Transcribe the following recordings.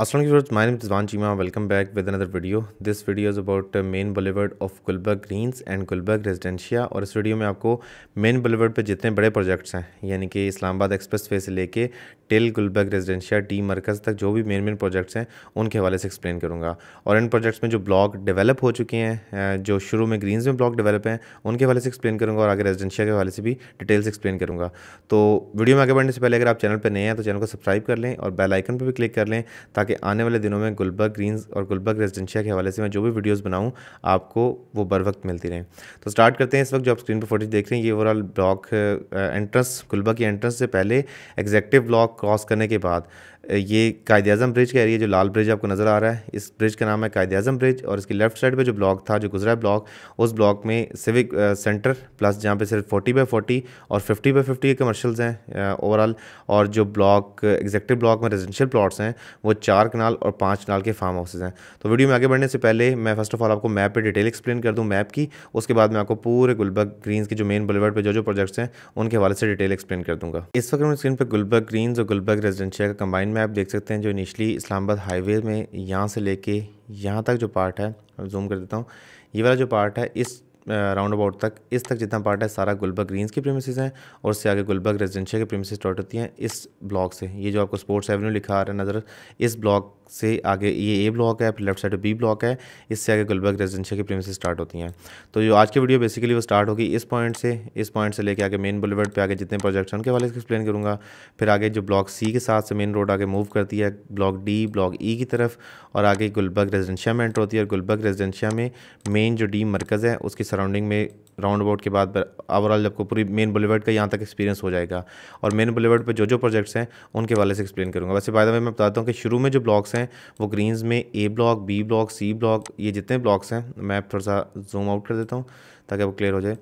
Aslam my my name Cheema welcome back with back video this video is about is main the of Gulberg Greens and Gulberg Residencia और इस video में आपको main boulevard पर जितने बड़े projects हैं यानी कि इस्लामाबाद एक्सप्रेस वे से लेके टिल गुलबर्ग रेजिडेंशिया टी मरकज़ तक जो भी मेन मेन प्रोजेक्ट्स हैं उनके हवाले से एक्सप्लेन करूँगा और इन प्रोजेक्ट्स में जो ब्लॉक डेवलप हो चुके हैं जो शुरू में ग्रीन्स में ब्लॉक डेवलप हैं उनके हवाले से एक्सप्लेन करूँगा और आगे रेजिडेंशिया के हवाले से भी डिटेल्स एक्सप्लेन करूँगा तो वीडियो में आगे बढ़ने से पहले अगर आप चैनल पर नए हैं तो चैनल को सब्सक्राइब कर लें और बेलाइकन पर भी क्लिक कर लें ताकि ताकि आने वाले दिनों में गुलबर्ग ग्रीन्स और गुलबर्ग रेजिडेंशिया के हवाले से मैं जो भी वीडियोज़ बनाऊँ आपको वो बर वक्त मिलती रहें तो स्टार्ट करते हैं इस वक्त जो आप स्क्रीन पर फोटेज देख रहे हैं ये ओवरऑल ब्लॉक एंट्रेंस गुलबर्ग की एंट्रेंस से पहले एग्जैक्टिव ब्लॉक क्रॉस करने के बाद ये कायद अजम ब्रिज का है जो लाल ब्रिज आपको नज़र आ रहा है इस ब्रिज का नाम है कायद अजम ब्रिज और इसकी लेफ्ट साइड पे जो ब्लॉक था जो गुजरा ब्लॉक उस ब्लॉक में सिविक सेंटर प्लस जहाँ पे सिर्फ 40 बाई 40 और 50 बाई 50 के कमर्शल्स हैं ओवरऑल और जो ब्लॉक एग्जेक्टिव ब्लॉक में रेजिडेंशियल प्लाट्स हैं वो चार कनाल और पाँच कनाल के फार्म हाउसेज हैं तो वीडियो में आगे बढ़ने से पहले मैं फर्स्ट ऑफ ऑल आपको मैप पर डिटेल एक्सप्लेन कर दूँ मैप की उसके बाद मैं आपको पूरे गुलबर्ग ग्रीन के जो मेन बुलेवर्ड पर जो जो प्रोजेक्ट्स हैं उनके हवाले से डिटेल एक्सप्लेन कर दूँगा इस वक्त मैं स्क्रीन पर गुलबर्ग ग्रीन और गुलबर्ग रेजिडेंशियल का कंबाइन डिज़ाइन में आप देख सकते हैं जो इनिशली इस्लामाबाद हाईवे में यहाँ से लेके यहाँ तक जो पार्ट है जूम कर देता हूँ ये वाला जो पार्ट है इस राउंड अबाउट तक इस तक जितना पार्ट है सारा गुलबर्ग ग्रीन्स की प्रीमिसज हैं और उससे आगे गुलबर्ग रेजिडेंशियल की प्रीमिसज स्टार्ट होती हैं इस ब्लॉक से ये जो आपको स्पोर्ट्स एवेन्यू लिखा आ रहा है नज़र इस ब्लॉक से आगे ये ए ब्लॉक है फिर लेफ्ट साइड बी ब्लॉक है इससे आगे गुलबर्ग रेजिडेंशियल की प्रीमिसज स्टार्ट होती हैं तो जो आज की वीडियो बेसिकली वो स्टार्ट होगी इस पॉइंट से इस पॉइंट से लेकर आगे मेन बुलेवर्ड पर आगे जितने प्रोजेक्ट्स हैं उनके वाले एक्सप्लेन करूँगा फिर आगे जो ब्लॉक सी के साथ से मेन रोड आगे मूव करती है ब्लॉक डी ब्लॉक ई की तरफ और आगे गुलबर्ग रेजिडेंशिया में एंटर होती है और गुलबर्ग रेजिडेंशिया में मेन जो डी मरकज़ है उसके सराउंडिंग में राउंड अबाउट के बाद ओवरऑल आपको पूरी मेन बुलेवर्ड का यहाँ तक एक्सपीरियंस हो जाएगा और मेन बुलेवर्ड पर जो जो प्रोजेक्ट्स हैं उनके वाले से एक्सप्लेन करूँगा वैसे बाय द वे मैं बताता हूँ कि शुरू में जो ब्लॉक्स हैं वो ग्रीन्स में A block B block C block ये जितने ब्लॉक्स हैं मैं थोड़ा सा जूम आउट कर देता हूँ ताकि वो क्लियर हो जाए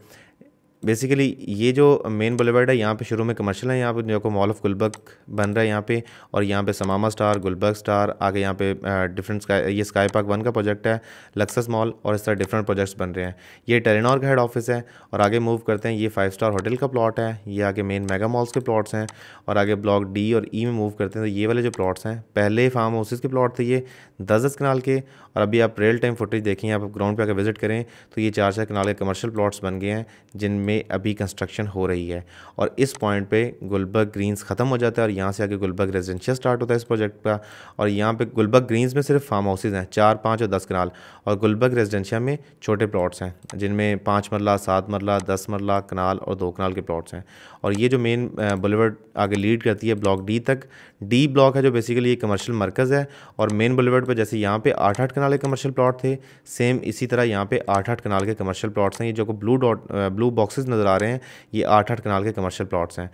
बेसिकली ये जो मेन बुलेवर्ड है यहाँ पे शुरू में कमर्शियल है यहाँ पे जो को मॉल ऑफ गुलबर्ग बन रहा है यहाँ पे और यहाँ पे समामा स्टार गुलबर्ग स्टार आगे यहाँ पे डिफरेंट स्काई ये स्काई पार्क वन का प्रोजेक्ट है लक्सस मॉल और इस तरह डिफरेंट प्रोजेक्ट्स बन रहे हैं ये टेरेनॉर का हेड ऑफिस है और आगे मूव करते हैं ये फाइव स्टार होटल का प्लॉट है ये आगे मेन मेगा मॉल्स के प्लॉट्स हैं और आगे ब्लॉक डी और ई e में मूव करते हैं तो ये वाले जो प्लॉट्स हैं पहले फार्म हाउसेज के प्लॉट थे ये दस दस कनाल के और अभी आप रियल टाइम फुटेज देखें आप ग्राउंड पर आकर विजिट करें तो ये चार चार कनाल के कमर्शियल प्लॉट्स बन गए हैं जिन में अभी कंस्ट्रक्शन हो रही है और इस पॉइंट पे गुलबर्ग ग्रीन्स ख़त्म हो जाता है और यहाँ से आगे गुलबर्ग रेजिडेंशियल स्टार्ट होता है इस प्रोजेक्ट का और यहाँ पे गुलबर्ग ग्रीन्स में सिर्फ फार्म हाउसेज हैं चार पाँच और दस कनाल और गुलबर्ग रेजिडेंशिया में छोटे प्लाट्स हैं जिनमें पाँच मरला सात मरला दस मरला कनाल और दो कनाल के प्लाट्स हैं और ये जो मेन बुलेवर्ड आगे लीड करती है ब्लॉक डी तक डी ब्लॉक है जो बेसिकली ये कमर्शियल मरकज़ है और मेन बुलेवर्ड पर जैसे यहाँ पे आठ आठ कनाल के कमर्शियल प्लाट थे सेम इसी तरह यहाँ पे आठ आठ कनाल के कमर्शियल प्लाट्स हैं ये जो blue dot blue box boxes नज़र आ रहे हैं ये आठ आठ कनाल के कमर्शियल प्लाट्स हैं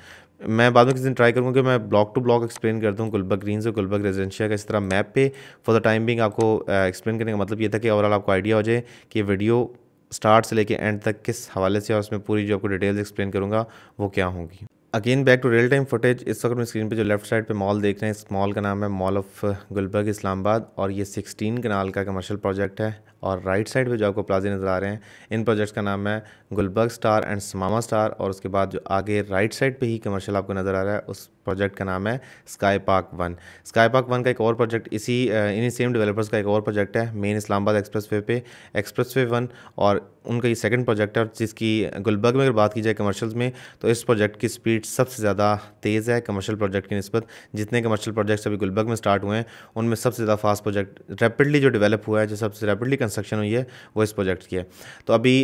मैं बाद में किसी दिन ट्राई करूँगा कि मैं ब्लॉक टू ब्लॉक एक्सप्लेन करता हूँ गुलबर्ग ग्रीन और गुलबर्ग रेजिडेंशिया का इस तरह मैप पे फॉर द टाइम बिंग आपको एक्सप्लेन करने का मतलब ये था कि ओवरऑल आपको आइडिया हो जाए कि वीडियो स्टार्ट से लेके एंड तक किस हवाले से और उसमें पूरी जो आपको डिटेल्स एक्सप्लेन करूँगा वो क्या होंगी again back to real time footage इस वक्त हम स्क्रीन पे जो लेफ्ट साइड पे मॉल देख रहे हैं इस मॉल का नाम है मॉल ऑफ गुलबर्ग इस्लामाबाद और ये 16 कनाल का कमर्शियल प्रोजेक्ट है और राइट साइड पे जो आपको प्लाजे नज़र आ रहे हैं इन प्रोजेक्ट्स का नाम है Gulberg Star and Samama Star और उसके बाद जो आगे राइट साइड पे ही कमर्शियल आपको नज़र आ रहा है उस प्रोजेक्ट का नाम है Sky Park One Sky Park One का एक और प्रोजेक्ट इसी इन्हीं सेम डेवलपर्स का एक और प्रोजेक्ट है मेन इस्लामाबाद एक्सप्रेस वे पे एक्सप्रेस वे वन और उनका ये सेकंड प्रोजेक्ट है जिसकी गुलबर्ग में अगर बात की जाए कमर्शियल्स में तो इस प्रोजेक्ट की स्पीड सबसे ज़्यादा तेज़ है कमर्शियल प्रोजेक्ट की नस्बत जितने कमर्शियल प्रोजेक्ट्स अभी गुलबर्ग में स्टार्ट हुए हैं उनमें सबसे ज़्यादा फास्ट प्रोजेक्ट रैपिडली जो डेवलप हुआ है जो सबसे रैपिडली कंस्ट्रक्शन हुई है वो इस प्रोजेक्ट की है तो अभी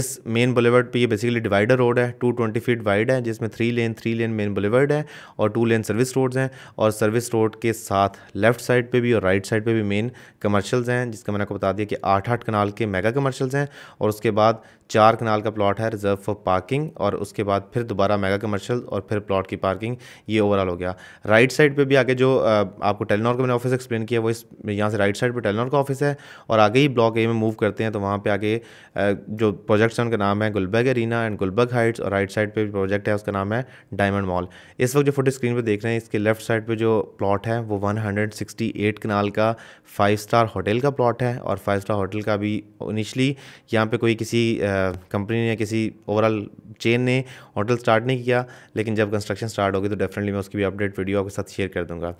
इस मेन बुलेवर्ड पर ये बेसिकली डिवाइडर रोड है टू ट्वेंटी फीट वाइड है जिसमें three lane three lane main boulevard है और टू लेन सर्विस रोड्स हैं और सर्विस रोड के साथ लेफ्ट साइड पे भी और राइट साइड पे भी मेन कमर्शियल्स हैं जिसका मैंने आपको बता दिया कि आठ आठ कनाल के मेगा कमर्शियल्स हैं और उसके बाद चार कनाल का प्लॉट है रिजर्व फॉर पार्किंग और उसके बाद फिर दोबारा मेगा कमर्शियल और फिर प्लॉट की पार्किंग ये ओवरऑल हो गया राइट साइड पे भी आगे जो आपको टेलनॉर का मैंने ऑफिस एक्सप्लेन किया वो इस यहाँ से राइट साइड पे टेलनॉर का ऑफिस है और आगे ही ब्लॉक ए में मूव करते हैं तो वहाँ पर आगे जो प्रोजेक्ट्स हैं उनका नाम है Gulberg Arena and Gulberg Heights और राइट साइड पर प्रोजेक्ट है उसका नाम है डायमंड मॉल इस वक्त जो फोटो स्क्रीन पर देख रहे हैं इसके लेफ्ट साइड पर जो प्लॉट है वो वन कनाल का फाइव स्टार होटल का प्लॉट है और फाइव स्टार होटल का भी इनिशली यहाँ पर कोई किसी आ, कंपनी या किसी ओवरऑल चेन ने होटल स्टार्ट नहीं किया लेकिन जब कंस्ट्रक्शन स्टार्ट होगी तो डेफिनेटली मैं उसकी भी अपडेट वीडियो आपके साथ शेयर कर दूंगा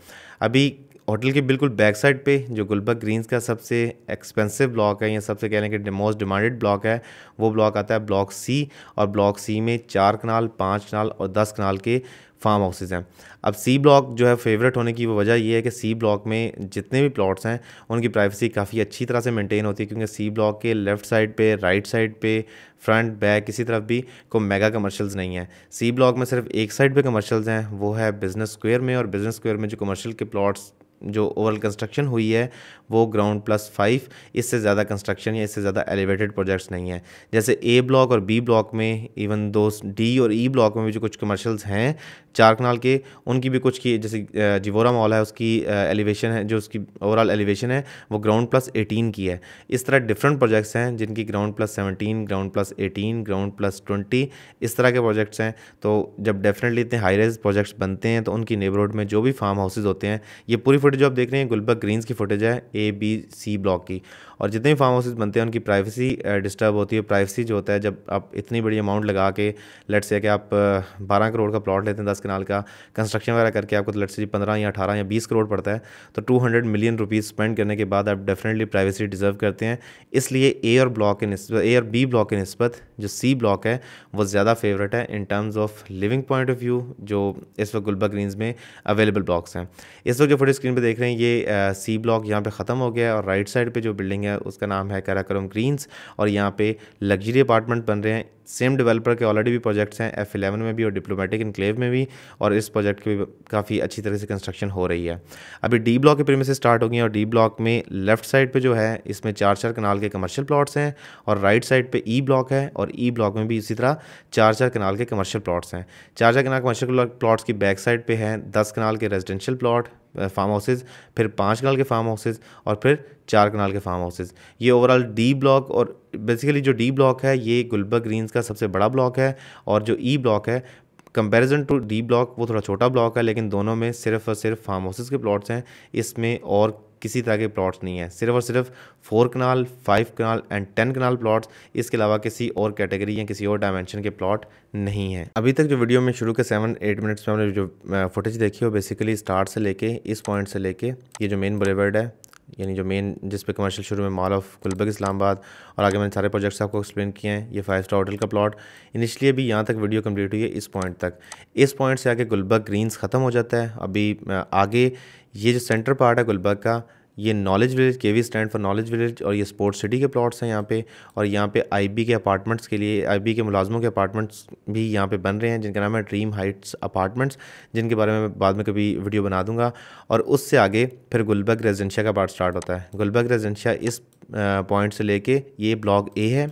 अभी होटल के बिल्कुल बैक साइड पे जो गुलबर्ग ग्रीन्स का सबसे एक्सपेंसिव ब्लॉक है या सबसे कह लें कि मोस्ट डिमांडेड ब्लॉक है वो ब्लॉक आता है ब्लॉक सी और ब्लॉक सी में चार कनाल पाँच कनाल और दस कनाल के फार्म हाउसेज हैं अब सी ब्लॉक जो है फेवरेट होने की वजह यह है कि सी ब्लॉक में जितने भी प्लॉट्स हैं उनकी प्राइवेसी काफ़ी अच्छी तरह से मेंटेन होती है क्योंकि सी ब्लॉक के लेफ्ट साइड पे राइट साइड पे फ्रंट बैक किसी तरफ भी को मेगा कमर्शियल्स नहीं है सी ब्लॉक में सिर्फ एक साइड पे कमर्शियल्स हैं वो है बिज़नेस स्क्वेयर में और बिज़नेस स्क्वेयर में जो कमर्शियल के प्लॉट्स जो ओवरऑल कंस्ट्रक्शन हुई है वो ग्राउंड प्लस फाइव इससे ज़्यादा कंस्ट्रक्शन या इससे ज़्यादा एलिवेटेड प्रोजेक्ट्स नहीं है जैसे ए ब्लॉक और बी ब्लॉक में इवन दो डी और ई e ब्लॉक में भी जो कुछ कमर्शल्स हैं चार कनाल के उनकी भी कुछ की जैसे जिवोरा मॉल है उसकी एलिवेशन है जो उसकी ओवरऑल एलिवेशन है वो ग्राउंड प्लस एटीन की है इस तरह डिफरेंट प्रोजेक्ट्स हैं जिनकी ground plus seventeen ground plus eighteen ground plus twenty इस तरह के प्रोजेक्ट्स हैं तो जब डेफिनेटली इतने हाई रेज प्रोजेक्ट्स बनते हैं तो उनकी नेबरहुड में जो भी फार्म हाउसेज होते हैं ये पूरी फुटेज जो आप देख रहे हैं गुलबर्ग ग्रीन्स की फुटेज है ए बी सी ब्लॉक की और जितने भी फार्म हाउसेज बनते हैं उनकी प्राइवेसी डिस्टर्ब होती है प्राइवेसी जो होता है जब आप इतनी बड़ी अमाउंट लगा के लट से कि आप बारह करोड़ का प्लॉट लेते हैं दस कनाल का कंस्ट्रक्शन वगैरह करके आपको लट से पंद्रह या अठारह या बीस करोड़ पड़ता है तो two hundred million rupees spend करने के बाद आप डेफिनेटली प्राइवेसी डिज़र्व करते हैं इसलिए ए और ब्लॉक के नस्बत ए और बी ब्लॉक के नस्बत जो सी ब्लॉक है वो ज़्यादा फेवरेट है in terms of living point of view जो इस वक्त गुलबा ग्रीन्स में अवेलेबल ब्लॉक्स हैं इस वक्त जो फोटो स्क्रीन पर देख रहे हैं ये सी ब्लॉक यहाँ पर ख़त्म हो गया है और राइट साइड पर जो बिल्डिंग है है उसका नाम है कराकरम ग्रीन्स और यहाँ पे लग्जरी अपार्टमेंट बन रहे हैं सेम डेवलपर के ऑलरेडी भी प्रोजेक्ट्स हैं एफ एलेवन में भी और डिप्लोमेटिक इनक्लेव में भी और इस प्रोजेक्ट की भी काफ़ी अच्छी तरह से कंस्ट्रक्शन हो रही है अभी डी ब्लॉक के प्रेम से स्टार्ट होगी और डी ब्लॉक में लेफ्ट साइड पे जो है इसमें चार चार कनाल के कमर्शियल प्लॉट्स हैं और राइट साइड पे ई e ब्लॉक है और ई e ब्लॉक में भी इसी तरह चार चार कनाल के कमर्शियल प्लॉट्स हैं चार चार कनाल कमर्शियल प्लॉट्स की बैक साइड पर हैं दस कनाल के रेजिडेंशियल प्लॉट फार्म हाउसेज फिर पाँच कनाल के फार्म हाउसेज और फिर चार कनाल के फार्म हाउसेज ये ओवरऑल डी ब्लॉक और बेसिकली जो डी ब्लॉक है ये गुलबर्ग ग्रीन्स का सबसे बड़ा ब्लॉक है और जो ई e ब्लॉक है कंपैरिजन टू डी ब्लॉक वो थोड़ा छोटा ब्लॉक है लेकिन दोनों में सिर्फ और सिर्फ फार्म हाउसेज के प्लॉट्स हैं इसमें और किसी तरह के प्लॉट्स नहीं है सिर्फ और सिर्फ four kanal five kanal and ten kanal plots इसके अलावा किसी और कैटेगरी या किसी और डायमेंशन के प्लॉट नहीं है अभी तक जो वीडियो में शुरू के सेवन एट मिनट्स में हमने जो फुटेज देखी हो बेसिकली स्टार्ट से लेके इस पॉइंट से लेके ये जो मेन बुलेवर्ड है यानी जो मेन जिस पे कमर्शियल शुरू में मॉल ऑफ गुलबर्ग इस्लामाबाद और आगे मैंने सारे प्रोजेक्ट्स आपको एक्सप्लेन किए हैं ये फाइव स्टार होटल का प्लॉट इनिशियली अभी यहाँ तक वीडियो कंप्लीट हुई है इस पॉइंट तक इस पॉइंट से आगे गुलबर्ग ग्रीन्स ख़त्म हो जाता है अभी आगे ये जो सेंटर पार्ट है गुलबर्ग का ये knowledge village K V stand for knowledge village और ये स्पोर्ट्स सिटी के प्लॉट्स हैं यहाँ पे और यहाँ पे आईबी के अपार्टमेंट्स के लिए आईबी के मुलाजमों के अपार्टमेंट्स भी यहाँ पे बन रहे हैं जिनका नाम है ड्रीम हाइट्स अपार्टमेंट्स जिनके बारे में बाद में कभी वीडियो बना दूंगा और उससे आगे फिर गुलबर्ग रेजेंशिया का पार्ट स्टार्ट होता है गुलबर्ग रेजेंशिया इस पॉइंट से लेके ये ब्लॉक ए है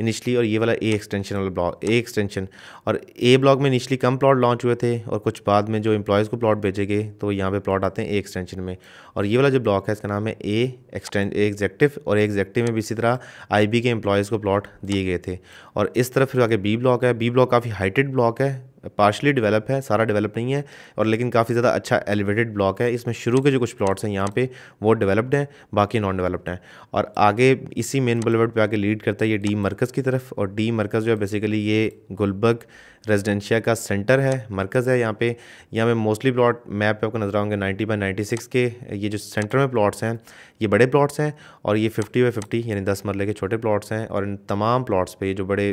इनिशली और ये वाला ए एक्सटेंशन वाला ब्लॉक ए एक्सटेंशन और ए ब्लॉक में इनिशली कम प्लॉट लॉन्च हुए थे और कुछ बाद में जो एम्प्लॉयज़ को प्लॉट भेजे गए तो यहाँ पे प्लॉट आते हैं ए एक्सटेंशन में और ये वाला जो ब्लॉक है इसका नाम है ए एक्सटें ए एग्जेक्टिव और एग्जेक्टिव में भी इसी तरह आई के एम्प्लॉयज़ को प्लॉट दिए गए थे और इस तरफ फिर आगे बी ब्लॉक है बी ब्लॉक काफ़ी हाइटेड ब्लॉक है पार्शली डेवलप है सारा डेवलप नहीं है और लेकिन काफ़ी ज़्यादा अच्छा एलिवेटेड ब्लॉक है इसमें शुरू के जो कुछ प्लॉट्स हैं यहाँ पे वो डेवलप्ड हैं बाकी नॉन डेवलप्ड हैं और आगे इसी मेन बुलेवर्ड पे आके लीड करता है ये डी मरकज़ की तरफ और डी मरकज़ जो है बेसिकली ये गुलबर्ग रेजिडेंशिया का सेंटर है मरकज़ है यहाँ पे यहाँ पे मोस्टली प्लॉट मैप पे आपको नजर आएंगे 90 बाई 96 के ये जो सेंटर में प्लॉट्स हैं ये बड़े प्लॉट्स हैं और ये 50 बाई 50 यानी 10 मरले के छोटे प्लॉट्स हैं और इन तमाम प्लॉट्स पे जो बड़े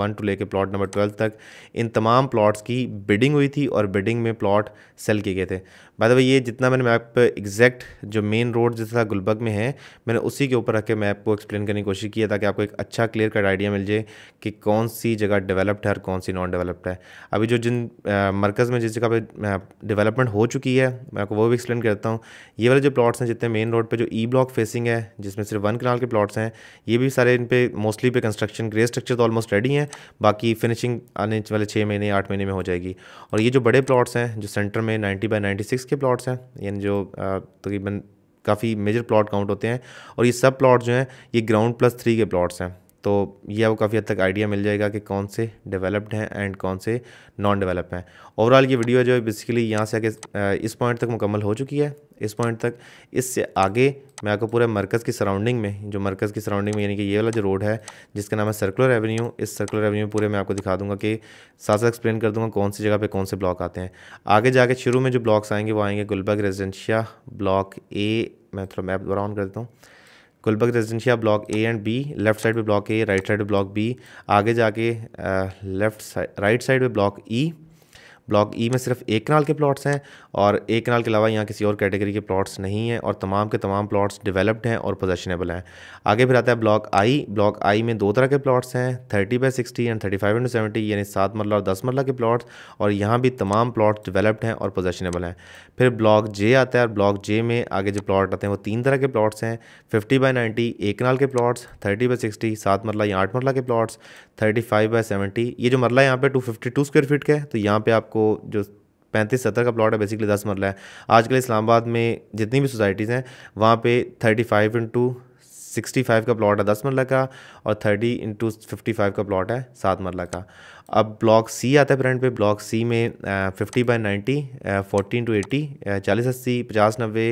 वन टू लेके प्लॉट नंबर ट्वेल्व तक इन तमाम प्लॉट्स की बिडिंग हुई थी और बिडिंग में प्लॉट सेल किए गए थे बाद द ये जितना मैंने मैप एग्जैक्ट जो मेन रोड जैसा गुलबर्ग में है मैंने उसी के ऊपर रख के मैप को एक्सप्लेन करने की कोशिश की है ताकि आपको एक अच्छा क्लियर कट आइडिया मिल जाए कि कौन सी जगह डेवलप्ड है और कौन सी नॉन डेवलप्ड है अभी जो जिन मरकज़ में जिस जगह पर डेवलपमेंट हो चुकी है मैं आपको वो भी एक्सप्लेन करता हूँ ये वाले जो प्लॉट्स हैं जितने मेन रोड पर जो ई ब्लॉक फेसिंग है जिसमें सिर्फ वन कनाल के प्लॉट्स हैं ये भी सारे इन पर मोस्टली पे कंस्ट्रक्शन ग्रे स्ट्रक्चर तो ऑलमोस्ट रेडी हैं बाकी फिनिशिंग आने वाले छः महीने आठ महीने में हो जाएगी और ये जो बड़े प्लॉट्स हैं जो सेंटर में ninety by ninety six six के प्लॉट्स हैं यानी जो तकरीबन काफ़ी मेजर प्लॉट काउंट होते हैं और ये सब प्लॉट जो हैं ये ग्राउंड प्लस थ्री के प्लॉट्स हैं तो ये आपको काफ़ी हद तक आइडिया मिल जाएगा कि कौन से डेवलप्ड हैं एंड कौन से नॉन डेवलप हैं ओवरऑल ये वीडियो जो है बेसिकली यहाँ से आगे इस पॉइंट तक मुकम्मल हो चुकी है इस पॉइंट तक इससे आगे मैं आपको पूरे मरकज़ की सराउंडिंग में जो मरकज़ की सराउंडिंग में यानी कि ये वाला जो रोड है जिसका नाम है सर्कुलर रेवेन्यू इस सर्कुलर रेवेन्यू पूरे मैं आपको दिखा दूंगा कि साथ साथ एक्सप्लेन कर दूंगा कौन सी जगह पे कौन से ब्लॉक आते हैं आगे जाके शुरू में जो ब्लॉक्स आएंगे वो आएंगे गुलबर्ग रेजिडेंशिया ब्लॉक ए मैं थोड़ा मैप दोबारा ऑन कर देता हूँ Gulberg Residencia block A and B left side पे ब्लॉक ए राइट साइड पे ब्लॉक बी आगे जाके लेफ्ट साइड राइट साइड पे ब्लॉक ई ब्लॉक ई में सिर्फ एक कनाल के प्लॉट्स हैं और एक कनाल के अलावा यहाँ किसी और कैटेगरी के प्लॉट्स नहीं हैं और तमाम के तमाम प्लॉट्स डेवलप्ड हैं और पोजेशनेबल हैं आगे फिर आता है ब्लॉक आई ब्लॉक आई में दो तरह के प्लॉट्स हैं thirty by sixty and thirty five into seventy यानी सात मरला और दस मरला के प्लॉट्स और यहाँ भी तमाम प्लॉट्स डेवलप्ड हैं और पोजेशनेबल हैं फिर ब्लॉक जे आता है और ब्लॉक जे में आगे जो प्लॉट आते हैं वो तीन तरह के प्लॉट्स हैं फिफ्टी बाई नाइन्टी एक कनाल के प्लॉट्स थर्टी बाई सिक्सटी सात मरला या आठ मरला के plots thirty five by seventy ये जो मरला यहाँ पे two fifty two square feet के तो यहाँ पे आप आपको जो पैंतीस सत्तर का प्लॉट है बेसिकली दस मरला है आजकल इस्लामाबाद में जितनी भी सोसाइटीज़ हैं वहाँ पे thirty five into sixty five का प्लॉट है दस मरला का और थर्टी इंटू फिफ्टी फाइव का प्लॉट है सात मरला का अब ब्लॉक सी आता है प्रिंट पे ब्लॉक सी में fifty by ninety forty into eighty चालीस अस्सी पचास नब्बे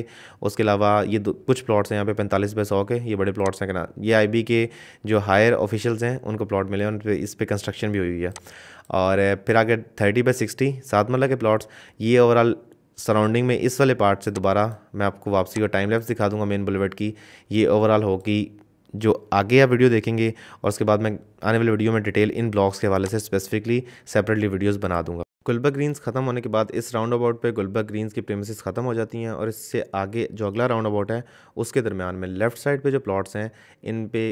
उसके अलावा ये कुछ प्लॉट्स हैं यहाँ पे पैंतालीस बाई सौ के ये बड़े प्लॉट्स हैं क्या ये आई के जो हायर ऑफिशियल्स हैं उनको प्लॉट मिले उन पर इस पर कंस्ट्रक्शन भी हुई हुई है और फिर आगे थर्टी बाई सिक्सटी सात मरला के प्लॉट्स ये ओवरऑल सराउंडिंग में इस वाले पार्ट से दोबारा मैं आपको वापसी का टाइम लैप्स दिखा दूंगा मेन बुलेवेट की ये ओवरऑल हो कि जो आगे आप वीडियो देखेंगे और उसके बाद मैं आने वाले वीडियो में डिटेल इन ब्लॉग्स के हवाले से स्पेसिफिकली सेपरेटली वीडियोज़ बना दूंगा गुलबा ग्रीन्स ख़त्म होने के बाद इस राउंड अबाउट पर गुलबा ग्रीन्स की प्रेमिस ख़त्म हो जाती हैं और इससे आगे जो अगला राउंड अबाउट है उसके दरमियान में लेफ्ट साइड पे जो प्लॉट्स हैं इन पे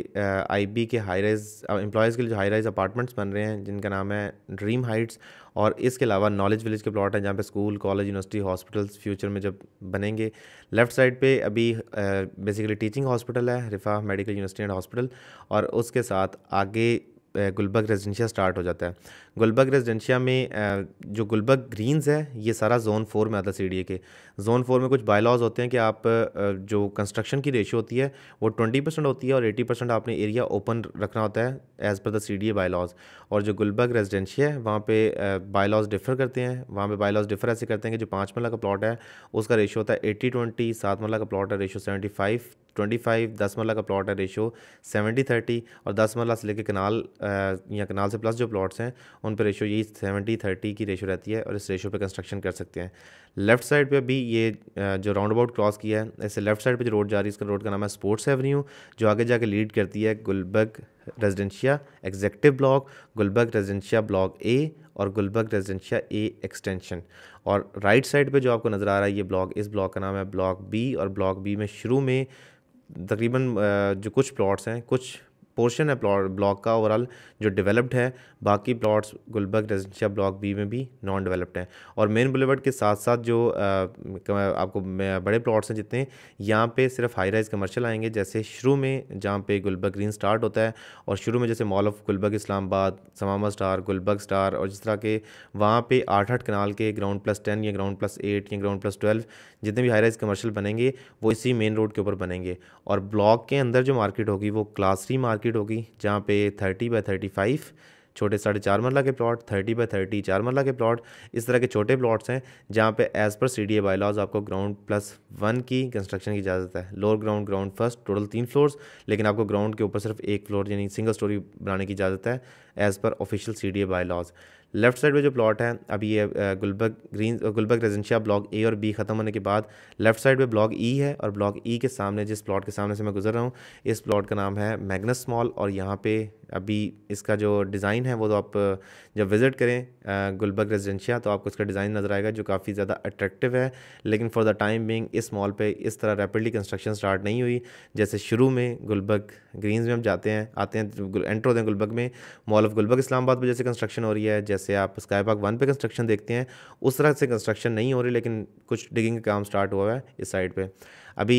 आईबी के हाई राइज एम्प्लॉयज़ के लिए जो हाई राइज अपार्टमेंट्स बन रहे हैं जिनका नाम है ड्रीम हाइट्स और इसके अलावा नॉलेज विलेज के प्लॉट हैं जहाँ पे school college university hospitals future में जब बनेंगे लेफ्ट साइड पे अभी बेसिकली टीचिंग हॉस्पिटल है Riphah medical university and hospital और उसके साथ आगे गुलबर्ग रेजिडेंशियल स्टार्ट हो जाता है गुलबर्ग रेजिडेंशिया में जो गुलबर्ग ग्रीन्स है ये सारा जोन फोर में आता है सी के जोन फोर में कुछ बायलॉज होते हैं कि आप जो कंस्ट्रक्शन की रेशियो होती है वो ट्वेंटी परसेंट होती है और एटी परसेंट आपने एरिया ओपन रखना होता है एज़ पर द सी डी बायलॉज और जो गुलबर्ग रेजिडेंशिया है वहाँ पे बायलॉज डिफर करते हैं वहाँ पे बायलॉज डिफर ऐसे करते हैं कि जो पाँच मरला का प्लॉट है उसका रेशियो होता है एट्टी ट्वेंटी सात मरला का प्लॉट है ratio seventy five twenty five दस मरला का प्लॉट है रेशो सेवेंटी थर्टी और दस मरला से लेके कनाल या कनाल से प्लस जो प्लॉट्स हैं उन पर रेशो यही सेवेंटी थर्टी की रेशो रहती है और इस रेशो पे कंस्ट्रक्शन कर सकते हैं लेफ्ट साइड पे भी ये जो राउंड अबाउट क्रॉस किया है ऐसे लेफ्ट साइड पे जो रोड जा रही है इसका रोड का नाम है स्पोर्ट्स एवेन्यू जो आगे जाके लीड करती है Gulberg Residencia executive block Gulberg Residencia block A और गुलबर्ग रेजिडेंशिया ए एक्सटेंशन और राइट साइड पे जो आपको नज़र आ रहा है ये ब्लॉक इस ब्लॉक का नाम है ब्लॉक बी और ब्लॉक बी में शुरू में तकरीबन जो कुछ प्लॉट्स हैं कुछ पोर्शन है ब्लॉक का ओवरऑल जो डेवलप्ड है बाकी plots Gulberg residential block B में भी नॉन डेवलप्ड हैं और मेन बुलेवर्ड के साथ साथ जो आ, आपको बड़े प्लॉट्स हैं जितने यहाँ पे सिर्फ हाई राइज कमर्शियल आएंगे जैसे शुरू में जहाँ पे गुलबर्ग ग्रीन स्टार्ट होता है और शुरू में जैसे mall of Gulberg Islamabad Samama Star Gulberg Star और जिस तरह के वहाँ पर आठ आठ कनाल के ग्राउंड प्लस टेन या ग्राउंड प्लस एट या ग्राउंड प्लस ट्वेल्व जितने भी हाई राइज कमर्शियल बनेंगे वो इसी मेन रोड के ऊपर बनेंगे और ब्लॉक के अंदर जो मार्केट होगी वो क्लास थ्री मार्केट मार्केट होगी जहाँ पे थर्टी बाई थर्टी फाइव छोटे साढ़े चार मरला के प्लॉट थर्टी बाई थर्टी चार मरला के प्लॉट इस तरह के छोटे प्लॉट्स हैं जहाँ पे as per C D A bylaws आपको ग्राउंड प्लस वन की कंस्ट्रक्शन की इजाज़त है lower ground ground first total तीन फ्लोर्स लेकिन आपको ग्राउंड के ऊपर सिर्फ एक फ्लोर यानी सिंगल स्टोरी बनाने की इजाज़त है as per official C D A bylaws left side पे जो प्लॉट है अभी ये Gulberg Green Gulberg Residencia block A और बी ख़त्म होने के बाद लेफ्ट साइड पे ब्लॉक ई e है और ब्लॉक ई e के सामने जिस प्लॉट के सामने से मैं गुजर रहा हूँ इस प्लॉट का नाम है मैग्नस मॉल और यहाँ पे अभी इसका जो डिज़ाइन है वो तो आप जब विज़िट करें गुलबर्ग रेजिडेंशिया तो आपको इसका डिज़ाइन नज़र आएगा जो काफ़ी ज़्यादा अट्रैक्टिव है लेकिन फॉर द टाइम बिंग इस मॉल पे इस तरह रैपिडली कंस्ट्रक्शन स्टार्ट नहीं हुई जैसे शुरू में गुलबर्ग ग्रीन्स में हम जाते हैं आते हैं एंटर होते हैं गुलबर्ग में मॉल ऑफ गुलबर्ग इस्लाम पर जैसे कंस्ट्रक्शन हो रही है जैसे जैसे आप स्काई पार्क वन पे कंस्ट्रक्शन देखते हैं उस तरह से कंस्ट्रक्शन नहीं हो रही लेकिन कुछ डिगिंग का काम स्टार्ट हुआ है इस साइड पे अभी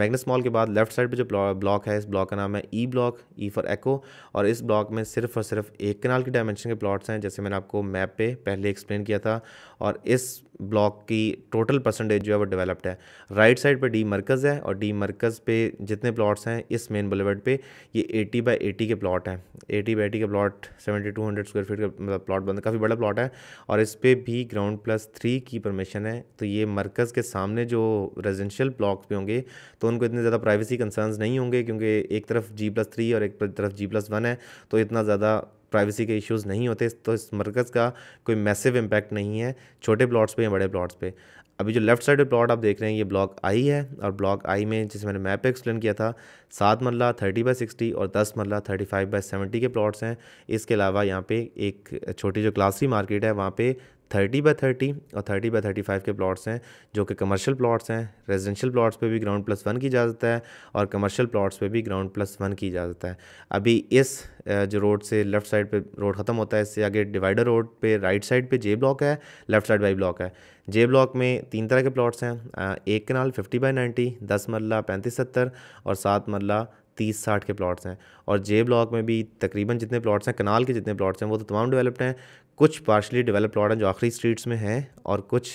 मैग्नस मॉल के बाद लेफ्ट साइड पे जो ब्लॉक है इस ब्लॉक का नाम है ई ब्लॉक ई फॉर एको और इस ब्लॉक में सिर्फ और सिर्फ एक कनाल के डायमेंशन के प्लॉट्स हैं जैसे मैंने आपको मैप पे पहले एक्सप्लेन किया था और इस ब्लॉक की टोटल परसेंटेज जो है वो डेवलप्ड है राइट साइड पे डी मरकज़ है और डी मरकज़ पे जितने प्लॉट्स हैं इस मेन बुलेवर्ड पे ये 80 बाय 80 के प्लॉट हैं 80 बाय 80 के प्लॉट 7200 स्क्वायर फीट का मतलब प्लॉट बन काफ़ी बड़ा प्लॉट है और इस पर भी ग्राउंड प्लस थ्री की परमिशन है तो ये मरकज़ के सामने जो रेजिडेंशियल ब्लॉक भी होंगे तो उनको इतने ज़्यादा प्राइवेसी कंसर्नस नहीं होंगे क्योंकि एक तरफ जी प्लस थ्री और एक तरफ जी प्लस वन है तो इतना ज़्यादा प्राइवेसी के इश्यूज नहीं होते तो इस मरकज़ का कोई मैसिव इम्पैक्ट नहीं है छोटे प्लॉट्स पे या बड़े प्लॉट्स पे अभी जो लेफ्ट साइड प्लॉट आप देख रहे हैं ये ब्लॉक आई है और ब्लॉक आई में जिसे मैंने मैप एक्सप्लेन किया था सात मरला थर्टी बाई सिक्सटी और दस marla thirty five by seventy के प्लॉट्स हैं इसके अलावा यहाँ पे एक छोटी जो क्लासी मार्केट है वहाँ पे थर्टी बाय थर्टी और थर्टी बाय थर्टी फाइव के प्लॉट्स हैं जो कि कमर्शियल प्लॉट्स हैं रेजिडेंशियल प्लॉट्स पे भी ग्राउंड प्लस वन की इजाज़त है और कमर्शियल प्लॉट्स पे भी ग्राउंड प्लस वन की इजाज़त है अभी इस जो रोड से लेफ़्ट साइड पे रोड ख़त्म होता है इससे आगे डिवाइडर रोड पे राइट साइड पे जे ब्लॉक है लेफ़्ट साइड वाई ब्लॉक है जे ब्लॉक में तीन तरह के प्लॉट्स हैं एक कनाल फिफ्टी बाई नाइन्टी दस मरला पैंतीस सत्तर और सात मरला तीस साठ के प्लॉट्स हैं और जे ब्लॉक में भी तकरीबन जितने प्लॉट्स हैं कनाल के जितने प्लॉट्स हैं वो तो तमाम डेवलप्ड हैं कुछ पार्शली डेवलप प्लॉट हैं जो आखिरी स्ट्रीट्स में हैं और कुछ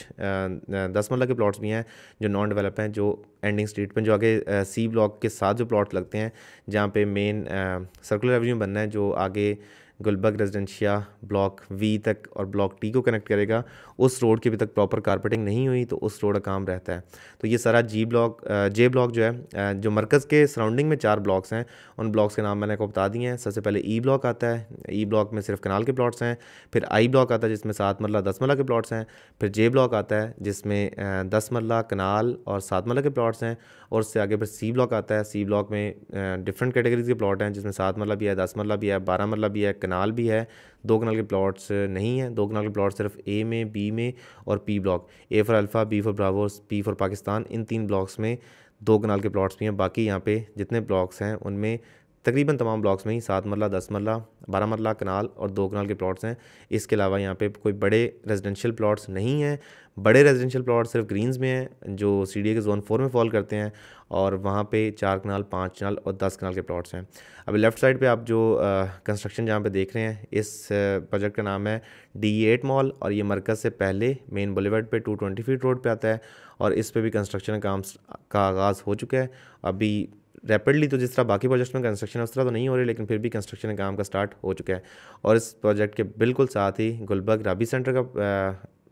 दस मल्ला के प्लॉट्स भी हैं जो नॉन डेवलप हैं जो एंडिंग स्ट्रीट पर जो आगे सी ब्लॉक के साथ जो प्लॉट लगते हैं जहाँ पे मेन सर्कुलर एवेन्यू बनना है जो आगे गुलबर्ग रेजिडेंशिया ब्लॉक वी तक और ब्लॉक टी को कनेक्ट करेगा उस रोड की अभी तक प्रॉपर कारपेटिंग नहीं हुई तो उस रोड का काम रहता है तो ये सारा जी ब्लॉक जे ब्लॉक जो है जो मरकज़ के सराउंडिंग में चार ब्लॉक्स हैं उन ब्लॉक्स के नाम मैंने आपको बता दिए हैं सबसे पहले ई e ब्लॉक आता है ई e ब्लॉक में सिर्फ कनाल के प्लाट्स हैं फिर आई ब्लॉक आता है जिसमें सात मरला दस मरला के प्लाट्स हैं फिर जे ब्लॉक आता है जिसमें दस मरला कनाल और सात मरला के प्लाट्स हैं और उससे आगे फिर सी ब्लॉक आता है सी ब्लॉक में डिफरेंट कैटेगरीज के प्लाट हैं जिसमें सात मरला भी है दस मरला भी है बारह मरला भी है कनाल भी है दो कनाल के प्लॉट्स नहीं हैं दो कनाल के प्लॉट सिर्फ ए में बी में और P block A for alpha B for bravo P for Pakistan इन तीन ब्लॉक्स में दो कनाल के प्लॉट्स भी हैं बाकी यहाँ पे जितने ब्लॉक्स हैं उनमें तकरीबन तमाम ब्लॉक्स में ही सात मरला दस मरला बारह मरला कनाल और दो कनाल के प्लॉट्स हैं इसके अलावा यहाँ पे कोई बड़े रेजिडेंशियल प्लॉट्स नहीं हैं बड़े रेजिडेंशियल प्लॉट सिर्फ ग्रीन्स में हैं जो सी के जोन फोर में फॉल करते हैं और वहाँ पे चार कनाल पाँच कनाल और दस कनाल के प्लॉट्स हैं अभी लेफ़्ट साइड पे आप जो कंस्ट्रक्शन जहाँ पे देख रहे हैं इस प्रोजेक्ट का नाम है डी एट मॉल और ये मरकज़ से पहले मेन बुलेवर्ड पे टू ट्वेंटी फीट रोड पे आता है और इस पर भी कंस्ट्रक्शन काम का आगाज़ हो चुका है अभी रैपिडली तो जिस तरह बाकी प्रोजेक्ट्स में कंस्ट्रक्शन उस तरह तो नहीं हो रही लेकिन फिर भी कंस्ट्रक्शन काम का स्टार्ट हो चुका है और इस प्रोजेक्ट के बिल्कुल साथ ही गुलबर्ग राबी सेंटर का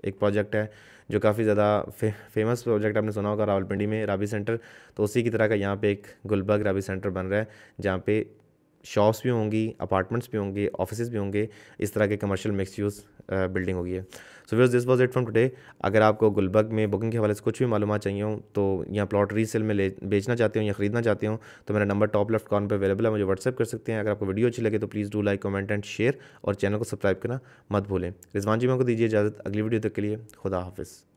एक प्रोजेक्ट है जो काफ़ी ज़्यादा फे, फेमस प्रोजेक्ट आपने सुना होगा रावलपिंडी में राबी सेंटर तो उसी की तरह का यहाँ पे एक गुलबर्ग राबी सेंटर बन रहा है जहाँ पे शॉप्स भी होंगी अपार्टमेंट्स भी होंगे ऑफिस भी होंगे इस तरह के कमर्शियल मिक्स यूज़ बिल्डिंग होगी so where's this was it from today अगर आपको गुलबर्ग में बुकिंग के हवाले से कुछ भी मालूम चाहिए हो तो या प्लॉट रीसेल में ले बेचना चाहते हो या खरीदना चाहते हो तो मेरा नंबर टॉप लेफ्ट कॉर्न पर अवेलेबल है मुझे व्हाट्सअप कर सकते हैं अगर आपको वीडियो अच्छी लगे तो please do like comment and share और चैनल को सब्सक्राइब करना मत भूलें रिजवान जी मेरे को दीजिए इजाज़त अगली वीडियो तक के लिए खुदा हाफिज़